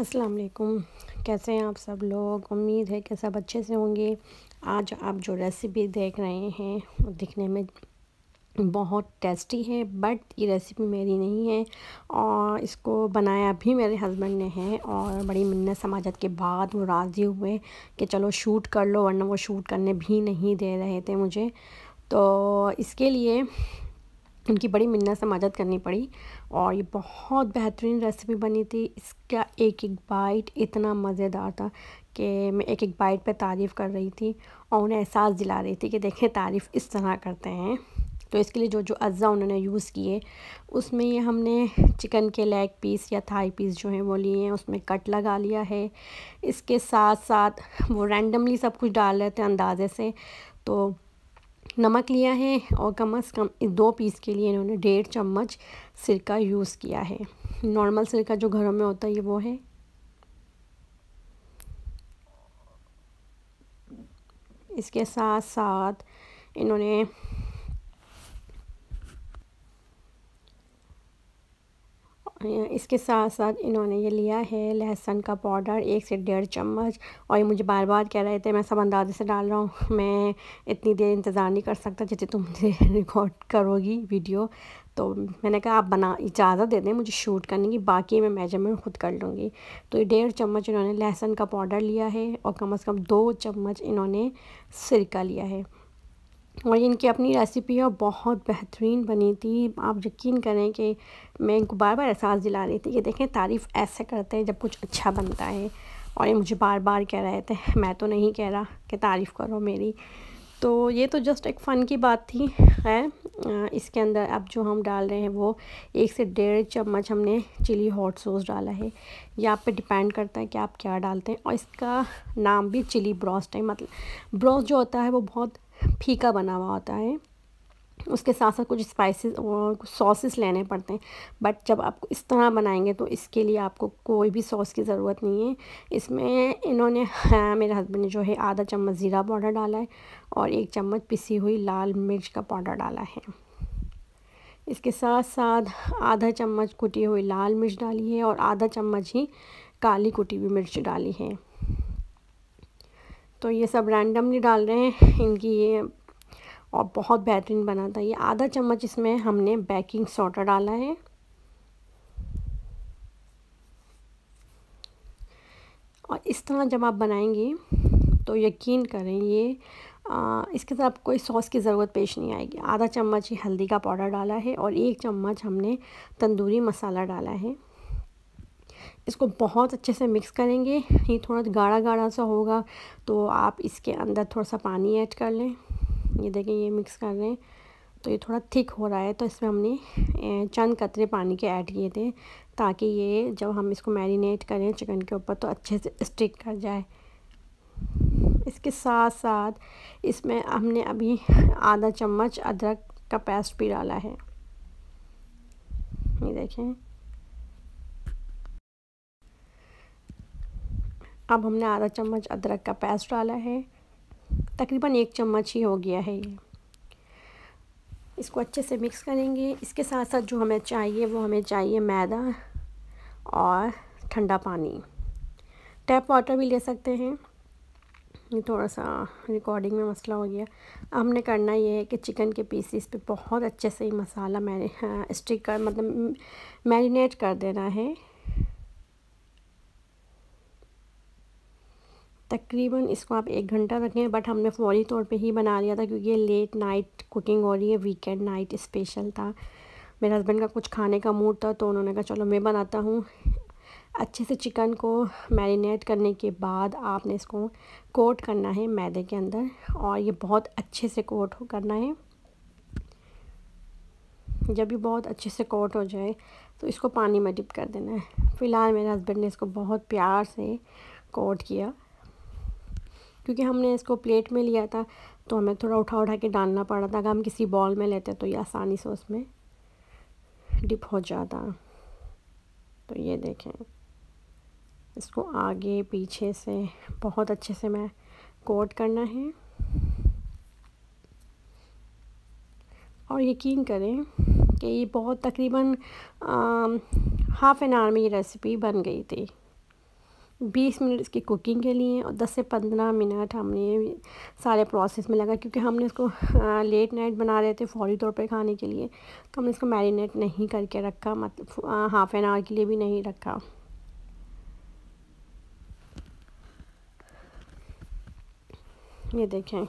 अस्सलाम वालेकुम कैसे हैं आप सब लोग उम्मीद है कि सब अच्छे से होंगे आज आप जो रेसिपी देख रहे हैं वो दिखने में बहुत टेस्टी है बट ये रेसिपी मेरी नहीं है और इसको बनाया भी मेरे हस्बैंड ने है और बड़ी मन्नत समाजत के बाद वो राज़ी हुए कि चलो शूट कर लो वरना वो शूट करने भी नहीं दे रहे थे मुझे तो इसके लिए उनकी बड़ी मिन्नत से मदद करनी पड़ी और ये बहुत बेहतरीन रेसिपी बनी थी इसका एक एक बाइट इतना मज़ेदार था कि मैं एक एक बाइट पे तारीफ़ कर रही थी और उन्हें एहसास दिला रही थी कि देखें तारीफ़ इस तरह करते हैं तो इसके लिए जो जो अज्जा उन्होंने यूज़ किए उसमें ये हमने चिकन के लेग पीस या थाई पीस जो हैं वो लिए हैं उसमें कट लगा लिया है इसके साथ साथ वो रैंडमली सब कुछ डाल रहे थे अंदाजे से तो नमक लिया है और कम से कम दो पीस के लिए इन्होंने डेढ़ चम्मच सिरका यूज़ किया है नॉर्मल सिरका जो घरों में होता है वो है इसके साथ साथ इन्होंने इसके साथ साथ इन्होंने ये लिया है लहसुन का पाउडर एक से डेढ़ चम्मच और ये मुझे बार बार कह रहे थे मैं सब अंदाजे से डाल रहा हूँ मैं इतनी देर इंतज़ार नहीं कर सकता जितने तुम रिकॉर्ड करोगी वीडियो तो मैंने कहा आप बना इजाज़त दे दें मुझे शूट करने की बाकी मैं मेजरमेंट खुद कर लूँगी तो डेढ़ चम्मच इन्होंने लहसुन का पाउडर लिया है और कम अज़ कम दो चम्मच इन्होंने सिरका लिया है और इनकी अपनी और बहुत बेहतरीन बनी थी आप यकीन करें कि मैं इनको बार बार एहसास दिला रही थी ये देखें तारीफ़ ऐसे करते हैं जब कुछ अच्छा बनता है और ये मुझे बार बार कह रहे थे मैं तो नहीं कह रहा कि तारीफ़ करो मेरी तो ये तो जस्ट एक फ़न की बात थी खैर इसके अंदर अब जो हम डाल रहे हैं वो एक से डेढ़ चम्मच हमने चिली हॉट सॉस डाला है ये आप पे डिपेंड करता है कि आप क्या डालते हैं और इसका नाम भी चिली ब्रॉस्ट है मतलब ब्रॉस जो होता है वो बहुत फीका बना हुआ होता है उसके साथ साथ कुछ स्पाइसेस और कुछ सॉसेस लेने पड़ते हैं बट जब आप इस तरह बनाएंगे तो इसके लिए आपको कोई भी सॉस की ज़रूरत नहीं है इसमें इन्होंने हाँ, मेरे हस्बैंड ने जो है आधा चम्मच ज़ीरा पाउडर डाला है और एक चम्मच पिसी हुई लाल मिर्च का पाउडर डाला है इसके साथ साथ आधा चम्मच कुटी हुई लाल मिर्च डाली है और आधा चम्मच ही काली कुटी हुई मिर्च डाली है तो ये सब रैंडमली डाल रहे हैं इनकी ये और बहुत बेहतरीन बना था ये आधा चम्मच इसमें हमने बेकिंग सोडा डाला है और इस तरह जब आप बनाएंगे तो यकीन करें ये आ, इसके साथ कोई सॉस की ज़रूरत पेश नहीं आएगी आधा चम्मच ही हल्दी का पाउडर डाला है और एक चम्मच हमने तंदूरी मसाला डाला है इसको बहुत अच्छे से मिक्स करेंगे ये थोड़ा गाढ़ा गाढ़ा सा होगा तो आप इसके अंदर थोड़ा सा पानी ऐड कर लें ये देखें ये मिक्स कर रहे हैं तो ये थोड़ा थिक हो रहा है तो इसमें हमने चंद कतरे पानी के ऐड किए थे ताकि ये जब हम इसको मैरिनेट करें चिकन के ऊपर तो अच्छे से स्टिक कर जाए इसके साथ साथ इसमें हमने अभी आधा चम्मच अदरक का पेस्ट भी डाला है ये देखें अब हमने आधा चम्मच अदरक का पेस्ट डाला है तकरीबन एक चम्मच ही हो गया है ये इसको अच्छे से मिक्स करेंगे इसके साथ साथ जो हमें चाहिए वो हमें चाहिए मैदा और ठंडा पानी टैप वाटर भी ले सकते हैं ये थोड़ा सा रिकॉर्डिंग में मसला हो गया अब हमने करना ये है कि चिकन के पीसीस पे बहुत अच्छे से ही मसाला मैरी स्टिक हाँ, कर मतलब मैरिनेट कर देना है तकरीबन इसको आप एक घंटा रखें बट हमने फौरी तौर पे ही बना लिया था क्योंकि ये लेट नाइट कुकिंग हो रही है वीकेंड नाइट स्पेशल था मेरे हस्बैंड का कुछ खाने का मूड था तो उन्होंने कहा चलो मैं बनाता हूँ अच्छे से चिकन को मैरिनेट करने के बाद आपने इसको कोट करना है मैदे के अंदर और ये बहुत अच्छे से कोट हो करना है जब ये बहुत अच्छे से कोट हो जाए तो इसको पानी में डिप कर देना है फ़िलहाल मेरे हस्बैंड ने इसको बहुत प्यार से कोट किया क्योंकि हमने इसको प्लेट में लिया था तो हमें थोड़ा उठा उठा के डालना पड़ा था अगर हम किसी बॉल में लेते तो ये आसानी से उसमें डिप हो जाता तो ये देखें इसको आगे पीछे से बहुत अच्छे से मैं कोट करना है और यकीन करें कि ये बहुत तकरीबन हाफ़ एन आवर में ये रेसिपी बन गई थी बीस मिनट इसकी कुकिंग के लिए और दस से पंद्रह मिनट हमने सारे प्रोसेस में लगा क्योंकि हमने इसको लेट नाइट बना रहे थे फौरी तौर पे खाने के लिए तो हमने इसको मैरिनेट नहीं करके रखा मतलब हाफ़ एन आवर के लिए भी नहीं रखा ये देखें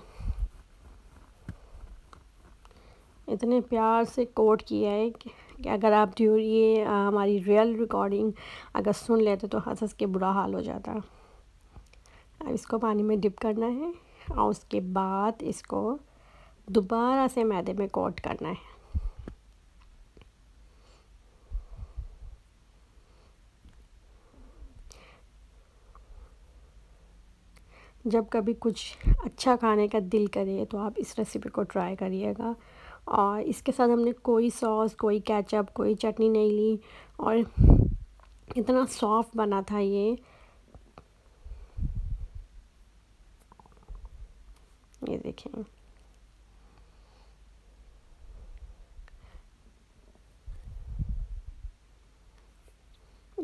इतने प्यार से कोट किया है कि अगर आप ड्यूर ये हमारी रियल रिकॉर्डिंग अगर सुन लेते तो हंस हंस के बुरा हाल हो जाता अब इसको पानी में डिप करना है और उसके बाद इसको दोबारा से मैदे में कोट करना है जब कभी कुछ अच्छा खाने का दिल करे तो आप इस रेसिपी को ट्राई करिएगा और इसके साथ हमने कोई सॉस कोई केचप कोई चटनी नहीं ली और इतना सॉफ्ट बना था ये ये देखें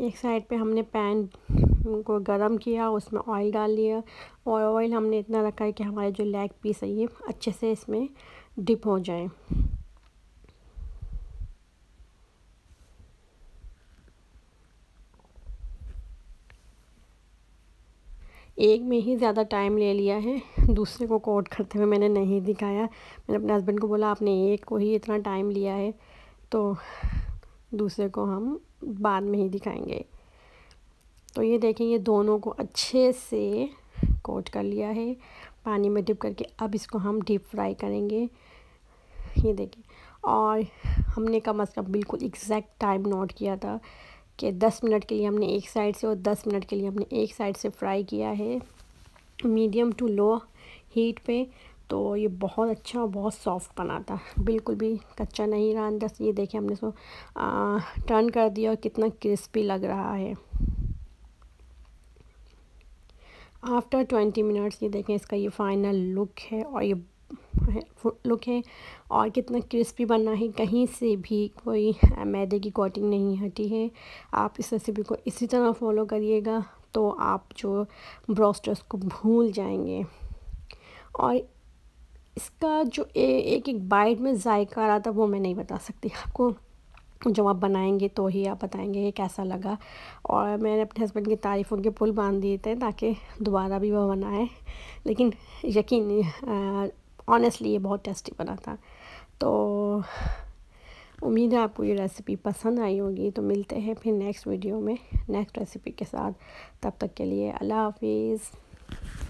एक साइड पे हमने पैन को गरम किया उसमें ऑयल डाल लिया और ऑयल हमने इतना रखा है कि हमारे जो लेग पीस है ये अच्छे से इसमें डिप हो जाएं एक में ही ज़्यादा टाइम ले लिया है दूसरे को कोट करते हुए मैंने नहीं दिखाया मैंने अपने हस्बैंड को बोला आपने एक को ही इतना टाइम लिया है तो दूसरे को हम बाद में ही दिखाएंगे तो ये देखें ये दोनों को अच्छे से कोट कर लिया है पानी में डिप करके अब इसको हम डीप फ्राई करेंगे ये देखिए और हमने कम अज़ कम बिल्कुल एग्जैक्ट टाइम नोट किया था कि दस मिनट के लिए हमने एक साइड से और दस मिनट के लिए हमने एक साइड से फ्राई किया है मीडियम टू लो हीट पे तो ये बहुत अच्छा और बहुत सॉफ्ट बना था बिल्कुल भी कच्चा नहीं रहा अंदर से ये देखें हमने इसको टर्न कर दिया और कितना क्रिस्पी लग रहा है आफ्टर ट्वेंटी मिनट्स ये देखें इसका ये फाइनल लुक है और ये लुक है और कितना क्रिस्पी बनना है कहीं से भी कोई मैदे की कोटिंग नहीं हटी है आप इस रेसिपी को इसी तरह फॉलो करिएगा तो आप जो ब्रोस्टर्स को भूल जाएंगे और इसका जो ए, एक एक बाइट में जायका आ रहा था वो मैं नहीं बता सकती आपको जब आप बनाएंगे तो ही आप बताएंगे कि कैसा लगा और मैंने अपने हस्बैंड की तारीफ़ों के पुल बांध दिए थे ताकि दोबारा भी वह बनाए लेकिन यकीन ऑनेस्टली ये बहुत टेस्टी बना था तो उम्मीद है आपको ये रेसिपी पसंद आई होगी तो मिलते हैं फिर नेक्स्ट वीडियो में नेक्स्ट रेसिपी के साथ तब तक के लिए अल्लाह हाफिज़